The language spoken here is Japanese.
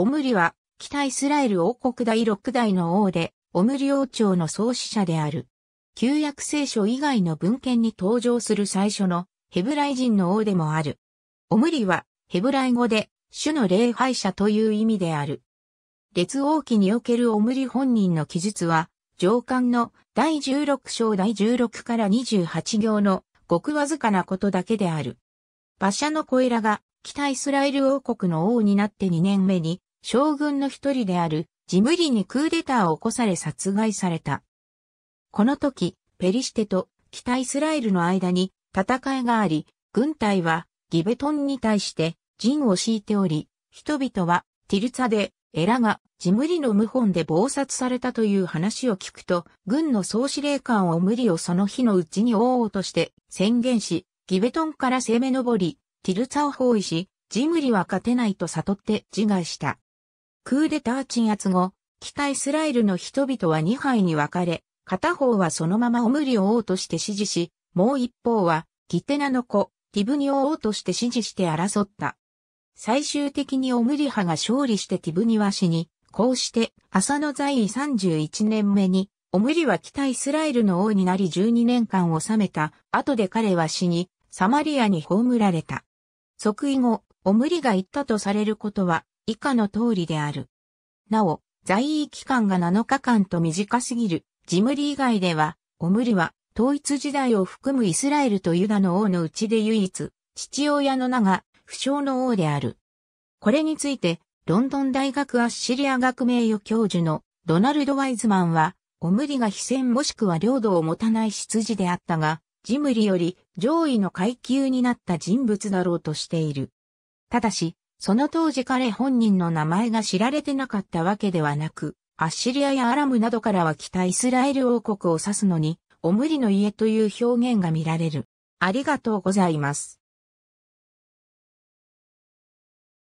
オムリは、北イスラエル王国第6代の王で、オムリ王朝の創始者である。旧約聖書以外の文献に登場する最初のヘブライ人の王でもある。オムリは、ヘブライ語で、主の礼拝者という意味である。列王記におけるオムリ本人の記述は、上官の第16章第16から28行のごくわずかなことだけである。馬車の小イラが北イスラエル王国の王になって2年目に将軍の一人であるジムリにクーデターを起こされ殺害された。この時、ペリシテと北イスラエルの間に戦いがあり、軍隊はギベトンに対して陣を敷いており、人々はティルツァでエラがジムリの謀反で謀殺されたという話を聞くと、軍の総司令官を無理をその日のうちに王々として宣言し、ギベトンから攻め上り、ティルツァを包囲し、ジムリは勝てないと悟って自害した。クーデター鎮圧後、北イスラエルの人々は2敗に分かれ、片方はそのままオムリを王として支持し、もう一方は、ギテナの子、ティブニを王として支持して争った。最終的にオムリ派が勝利してティブニは死に、こうして、朝の在位31年目に、オムリは北イスラエルの王になり12年間治めた、後で彼は死に、サマリアに葬られた。即位後、オムリが言ったとされることは、以下の通りである。なお、在位期間が7日間と短すぎる、ジムリ以外では、オムリは、統一時代を含むイスラエルとユダの王のうちで唯一、父親の名が、不詳の王である。これについて、ロンドン大学アッシリア学名誉教授のドナルド・ワイズマンは、オムリが非戦もしくは領土を持たない執事であったが、ジムリより上位の階級になった人物だろうとしている。ただし、その当時彼本人の名前が知られてなかったわけではなく、アッシリアやアラムなどからは北イスラエル王国を指すのに、オムリの家という表現が見られる。ありがとうございます。